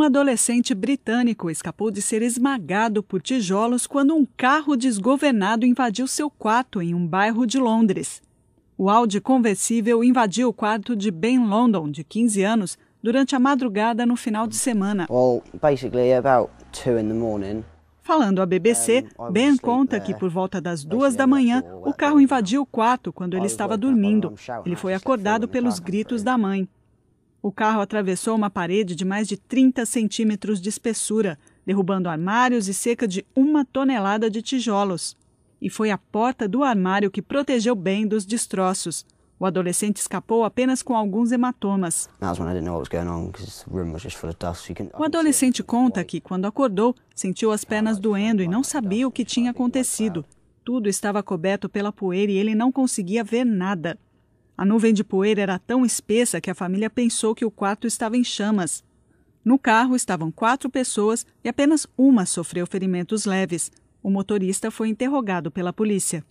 Um adolescente britânico escapou de ser esmagado por tijolos quando um carro desgovernado invadiu seu quarto em um bairro de Londres. O Audi conversível invadiu o quarto de Ben London, de 15 anos, durante a madrugada no final de semana. Well, basically about in the morning. Falando à BBC, Ben conta que por volta das duas da manhã o carro invadiu o quarto quando ele estava dormindo. Ele foi acordado pelos gritos da mãe. O carro atravessou uma parede de mais de 30 centímetros de espessura, derrubando armários e cerca de uma tonelada de tijolos. E foi a porta do armário que protegeu bem dos destroços. O adolescente escapou apenas com alguns hematomas. O adolescente conta que, quando acordou, sentiu as pernas doendo e não sabia o que tinha acontecido. Tudo estava coberto pela poeira e ele não conseguia ver nada. A nuvem de poeira era tão espessa que a família pensou que o quarto estava em chamas. No carro estavam quatro pessoas e apenas uma sofreu ferimentos leves. O motorista foi interrogado pela polícia.